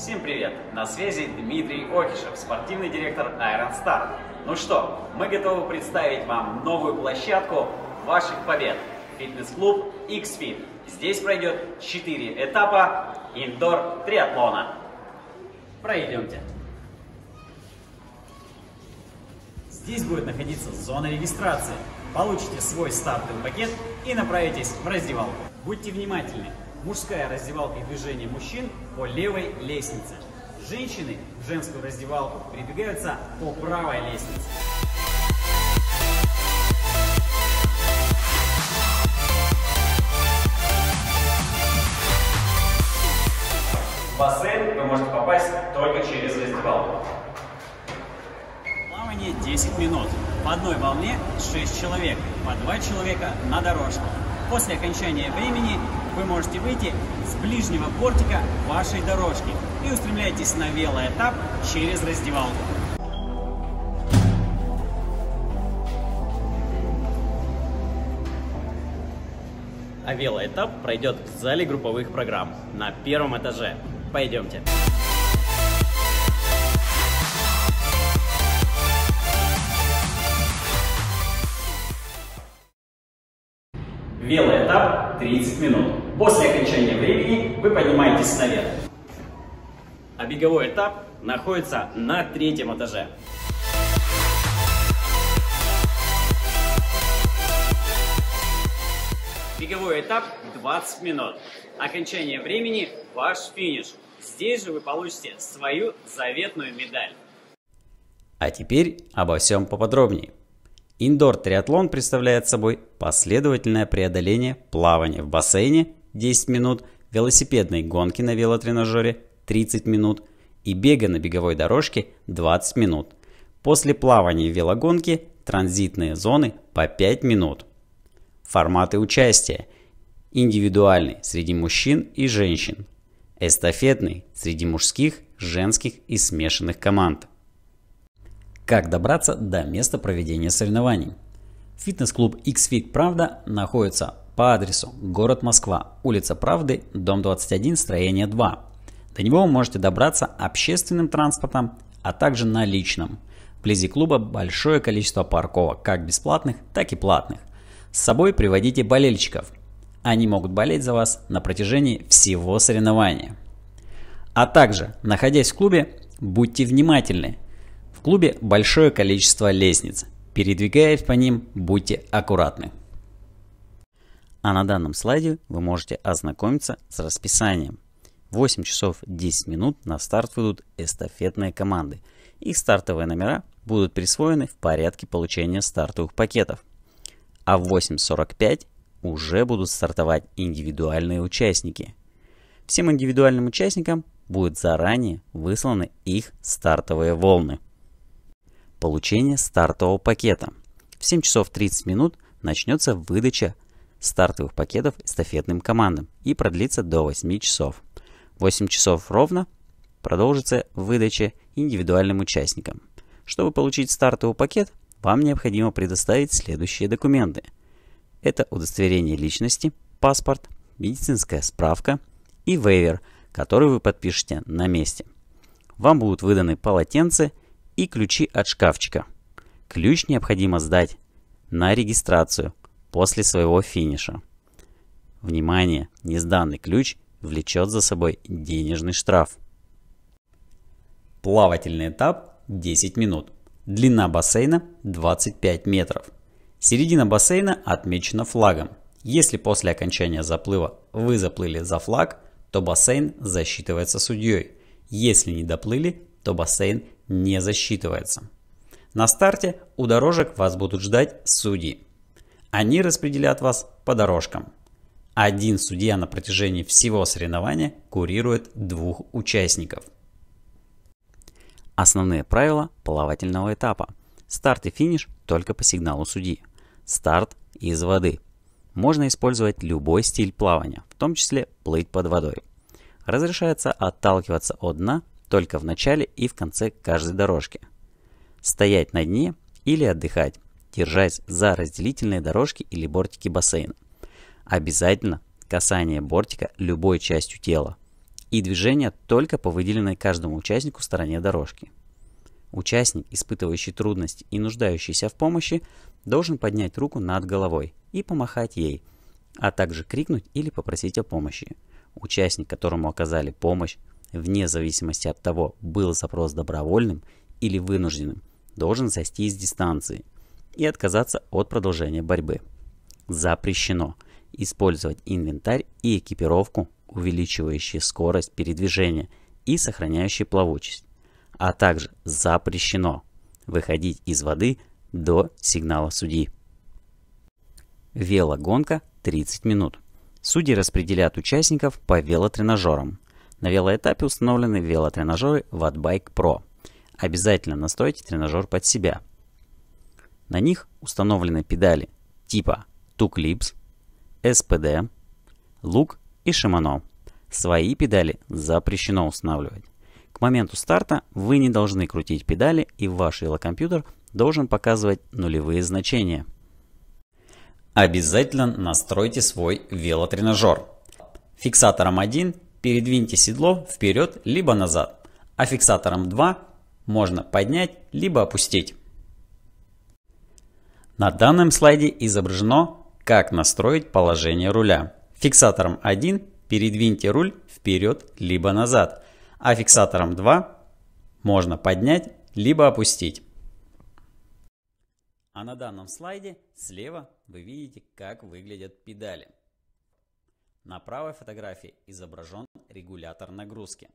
Всем привет! На связи Дмитрий Окишев, спортивный директор Iron Star. Ну что, мы готовы представить вам новую площадку ваших побед. Фитнес-клуб X-Fit. Здесь пройдет 4 этапа индор триатлона. Пройдемте. Здесь будет находиться зона регистрации. Получите свой стартовый пакет и направитесь в раздевалку. Будьте внимательны, Мужская раздевалка и движение мужчин по левой лестнице. Женщины в женскую раздевалку передвигаются по правой лестнице. В бассейн вы можете попасть только через раздевалку. Плавание 10 минут. В одной волне 6 человек, по 2 человека на дорожку. После окончания времени вы можете выйти с ближнего портика вашей дорожки и устремляйтесь на велоэтап через раздевалку. А велоэтап пройдет в зале групповых программ на первом этаже. Пойдемте. Пойдемте. Белый этап 30 минут. После окончания времени вы поднимаетесь наверх. А беговой этап находится на третьем этаже. Беговой этап 20 минут. Окончание времени – ваш финиш. Здесь же вы получите свою заветную медаль. А теперь обо всем поподробнее. Индор-триатлон представляет собой последовательное преодоление плавания в бассейне 10 минут, велосипедной гонки на велотренажере 30 минут и бега на беговой дорожке 20 минут. После плавания и велогонки транзитные зоны по 5 минут. Форматы участия. Индивидуальный среди мужчин и женщин. Эстафетный среди мужских, женских и смешанных команд. Как добраться до места проведения соревнований? Фитнес-клуб X-Fit Правда находится по адресу город Москва, улица Правды, дом 21, строение 2. До него вы можете добраться общественным транспортом, а также на личном. Вблизи клуба большое количество парковок, как бесплатных, так и платных. С собой приводите болельщиков. Они могут болеть за вас на протяжении всего соревнования. А также, находясь в клубе, будьте внимательны, в клубе большое количество лестниц. Передвигаясь по ним, будьте аккуратны. А на данном слайде вы можете ознакомиться с расписанием. В 8 часов 10 минут на старт выйдут эстафетные команды. Их стартовые номера будут присвоены в порядке получения стартовых пакетов. А в 8.45 уже будут стартовать индивидуальные участники. Всем индивидуальным участникам будут заранее высланы их стартовые волны получение стартового пакета. В 7 часов 30 минут начнется выдача стартовых пакетов эстафетным командам и продлится до 8 часов. 8 часов ровно продолжится выдача индивидуальным участникам. Чтобы получить стартовый пакет, вам необходимо предоставить следующие документы. Это удостоверение личности, паспорт, медицинская справка и вейвер, который вы подпишете на месте. Вам будут выданы полотенце и ключи от шкафчика. Ключ необходимо сдать на регистрацию после своего финиша. Внимание! Несданный ключ влечет за собой денежный штраф. Плавательный этап 10 минут. Длина бассейна 25 метров. Середина бассейна отмечена флагом. Если после окончания заплыва вы заплыли за флаг, то бассейн засчитывается судьей. Если не доплыли, то бассейн не засчитывается. На старте у дорожек вас будут ждать судьи. Они распределят вас по дорожкам. Один судья на протяжении всего соревнования курирует двух участников. Основные правила плавательного этапа. Старт и финиш только по сигналу судьи. Старт из воды. Можно использовать любой стиль плавания, в том числе плыть под водой. Разрешается отталкиваться от дна только в начале и в конце каждой дорожки. Стоять на дне или отдыхать, держась за разделительные дорожки или бортики бассейна. Обязательно касание бортика любой частью тела и движение только по выделенной каждому участнику стороне дорожки. Участник, испытывающий трудности и нуждающийся в помощи, должен поднять руку над головой и помахать ей, а также крикнуть или попросить о помощи. Участник, которому оказали помощь, вне зависимости от того, был запрос добровольным или вынужденным, должен сойти с дистанции и отказаться от продолжения борьбы. Запрещено использовать инвентарь и экипировку, увеличивающие скорость передвижения и сохраняющие плавучесть, а также запрещено выходить из воды до сигнала судьи. Велогонка 30 минут. Судьи распределят участников по велотренажерам – на велоэтапе установлены велотренажеры Wattbike Pro. Обязательно настройте тренажер под себя. На них установлены педали типа Tuclips, SPD, Look и Shimano. Свои педали запрещено устанавливать. К моменту старта вы не должны крутить педали и ваш велокомпьютер должен показывать нулевые значения. Обязательно настройте свой велотренажер. Фиксатором 1 Передвиньте седло вперед либо назад, а фиксатором 2 можно поднять либо опустить. На данном слайде изображено, как настроить положение руля. Фиксатором 1 передвиньте руль вперед либо назад, а фиксатором 2 можно поднять либо опустить. А на данном слайде слева вы видите, как выглядят педали. На правой фотографии изображен регулятор нагрузки.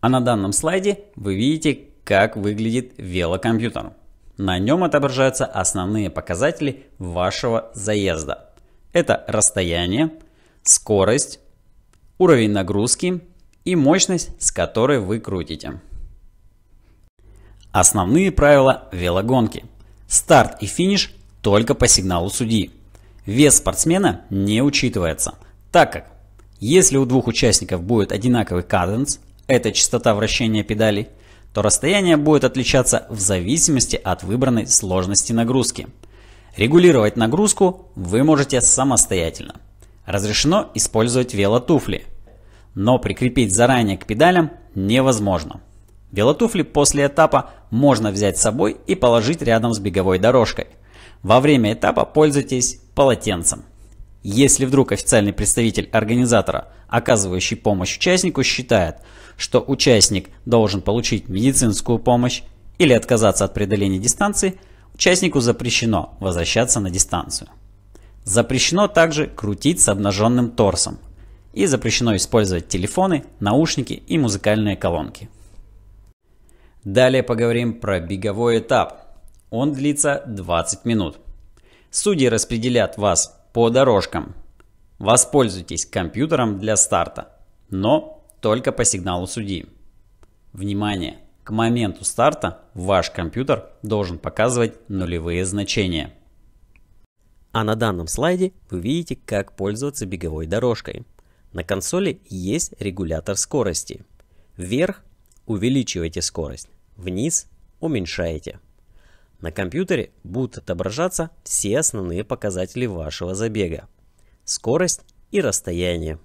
А на данном слайде вы видите, как выглядит велокомпьютер. На нем отображаются основные показатели вашего заезда. Это расстояние, скорость, уровень нагрузки и мощность, с которой вы крутите. Основные правила велогонки. Старт и финиш только по сигналу судьи. Вес спортсмена не учитывается, так как если у двух участников будет одинаковый каденс, это частота вращения педалей, то расстояние будет отличаться в зависимости от выбранной сложности нагрузки. Регулировать нагрузку вы можете самостоятельно. Разрешено использовать велотуфли, но прикрепить заранее к педалям невозможно. Велотуфли после этапа можно взять с собой и положить рядом с беговой дорожкой. Во время этапа пользуйтесь полотенцем. Если вдруг официальный представитель организатора, оказывающий помощь участнику, считает, что участник должен получить медицинскую помощь или отказаться от преодоления дистанции, участнику запрещено возвращаться на дистанцию. Запрещено также крутить с обнаженным торсом. И запрещено использовать телефоны, наушники и музыкальные колонки. Далее поговорим про беговой этап. Он длится 20 минут. Судьи распределят вас по дорожкам. Воспользуйтесь компьютером для старта, но только по сигналу судьи. Внимание! К моменту старта ваш компьютер должен показывать нулевые значения. А на данном слайде вы видите, как пользоваться беговой дорожкой. На консоли есть регулятор скорости. Вверх увеличиваете скорость, вниз уменьшаете. На компьютере будут отображаться все основные показатели вашего забега. Скорость и расстояние.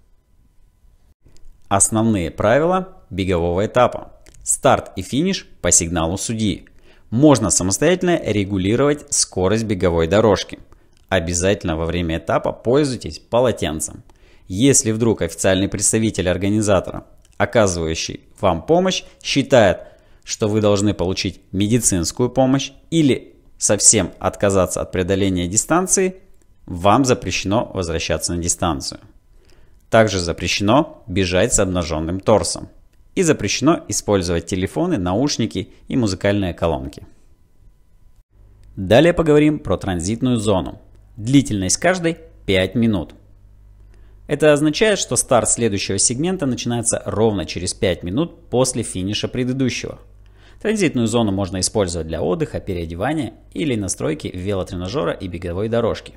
Основные правила бегового этапа. Старт и финиш по сигналу судьи. Можно самостоятельно регулировать скорость беговой дорожки. Обязательно во время этапа пользуйтесь полотенцем. Если вдруг официальный представитель организатора, оказывающий вам помощь, считает, что вы должны получить медицинскую помощь или совсем отказаться от преодоления дистанции, вам запрещено возвращаться на дистанцию. Также запрещено бежать с обнаженным торсом. И запрещено использовать телефоны, наушники и музыкальные колонки. Далее поговорим про транзитную зону. Длительность каждой 5 минут. Это означает, что старт следующего сегмента начинается ровно через 5 минут после финиша предыдущего – Транзитную зону можно использовать для отдыха, переодевания или настройки велотренажера и беговой дорожки.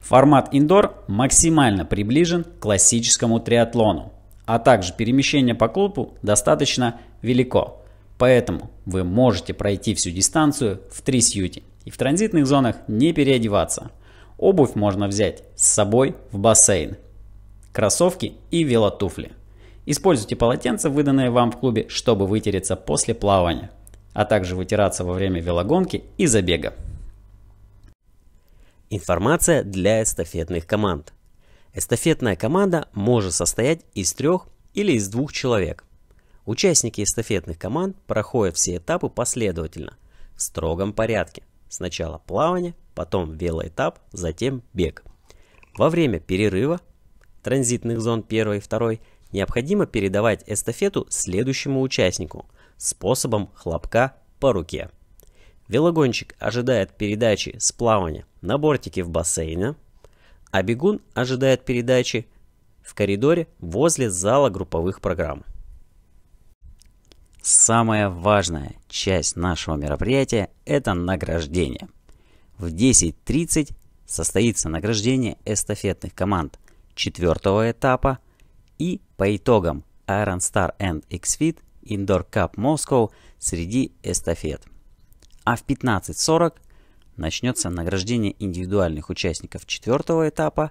Формат индор максимально приближен к классическому триатлону, а также перемещение по клубу достаточно велико, поэтому вы можете пройти всю дистанцию в три сьюти и в транзитных зонах не переодеваться. Обувь можно взять с собой в бассейн, кроссовки и велотуфли. Используйте полотенце, выданное вам в клубе, чтобы вытереться после плавания, а также вытираться во время велогонки и забега. Информация для эстафетных команд. Эстафетная команда может состоять из трех или из двух человек. Участники эстафетных команд проходят все этапы последовательно, в строгом порядке. Сначала плавание, потом велоэтап, затем бег. Во время перерыва транзитных зон 1 и 2 необходимо передавать эстафету следующему участнику способом хлопка по руке. Велогонщик ожидает передачи с плавания на бортике в бассейне, а бегун ожидает передачи в коридоре возле зала групповых программ. Самая важная часть нашего мероприятия – это награждение. В 10.30 состоится награждение эстафетных команд четвертого этапа и по итогам Iron Star and XFIT Indoor Cup Moscow среди эстафет. А в 15.40 начнется награждение индивидуальных участников четвертого этапа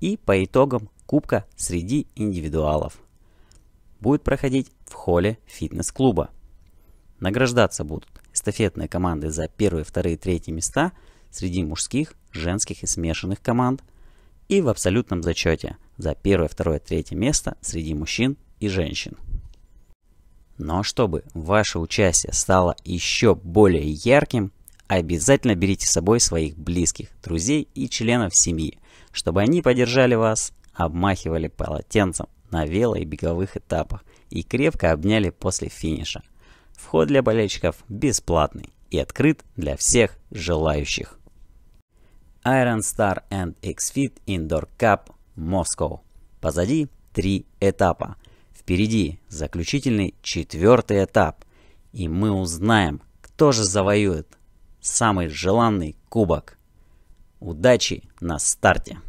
и по итогам Кубка среди индивидуалов. Будет проходить в холле фитнес-клуба. Награждаться будут эстафетные команды за первые, вторые, третьи места среди мужских, женских и смешанных команд и в абсолютном зачете – за первое, второе, третье место среди мужчин и женщин. Но чтобы ваше участие стало еще более ярким, обязательно берите с собой своих близких, друзей и членов семьи, чтобы они поддержали вас, обмахивали полотенцем на вело- и беговых этапах и крепко обняли после финиша. Вход для болельщиков бесплатный и открыт для всех желающих. Iron Star and XFIT Indoor Cup Москва. Позади три этапа. Впереди заключительный четвертый этап. И мы узнаем, кто же завоюет самый желанный кубок. Удачи на старте!